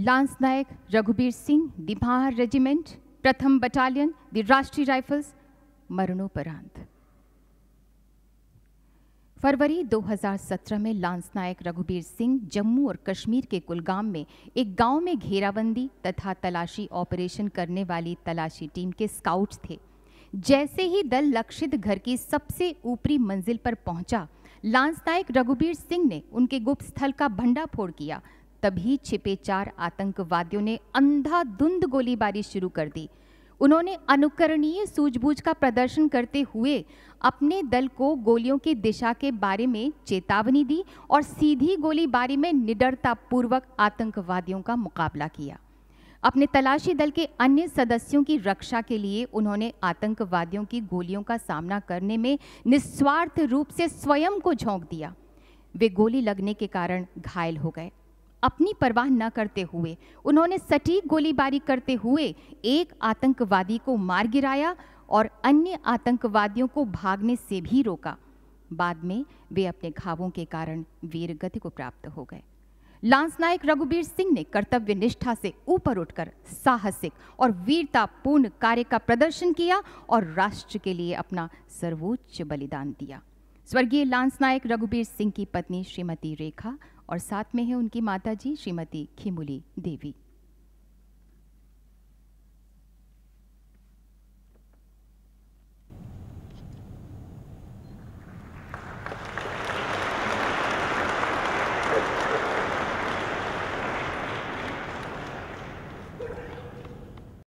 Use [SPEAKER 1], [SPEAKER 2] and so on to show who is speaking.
[SPEAKER 1] lance Naik Raghubir Singh दिभार regiment प्रथम battalion the Rashtriya rifles मरणोपरांत फरवरी 2017 में लांस नायक रघुबीर सिंह जम्मू और कश्मीर के कुलगाम में एक गांव में घेराबंदी तथा तलाशी ऑपरेशन करने वाली तलाशी टीम के स्काउट्स थे जैसे ही दल लक्षित घर की सबसे ऊपरी मंजिल पर पहुंचा लांस नायक रघुबीर सिंह ने उनके गुप्त स्थल का भंडाफोड़ किया तभी छिपे चार आतंकवादियों ने अंधाधुंध गोलीबारी शुरू कर दी उन्होंने अनुकरणीय सूझबूझ का प्रदर्शन करते हुए अपने दल को गोलियों की दिशा के बारे में चेतावनी दी और सीधी गोलीबारी में निडरतापूर्वक आतंकवादियों का मुकाबला किया अपने तलाशी दल के अन्य सदस्यों की रक्षा के लिए उन्होंने आतंकवादियों की गोलियों का सामना करने में निस्वार्थ रूप से स्वयं को झोंक दिया वे गोली लगने के कारण घायल हो गए अपनी परवाह न करते हुए उन्होंने सटीक गोलीबारी करते हुए एक आतंकवादी को मार गिराया और अन्य आतंकवादियों को भागने से भी रोका बाद में वे अपने घावों के कारण वीरगति को प्राप्त हो गए लांस नायक रघुबीर सिंह ने कर्तव्य निष्ठा से ऊपर उठकर साहसिक और वीरतापूर्ण कार्य का प्रदर्शन किया और राष्ट्र के लिए अपना सर्वोच्च बलिदान दिया स्वर्गीय लांस नायक रघुबीर सिंह की पत्नी श्रीमती रेखा और साथ में है उनकी माता जी श्रीमती खिमुली देवी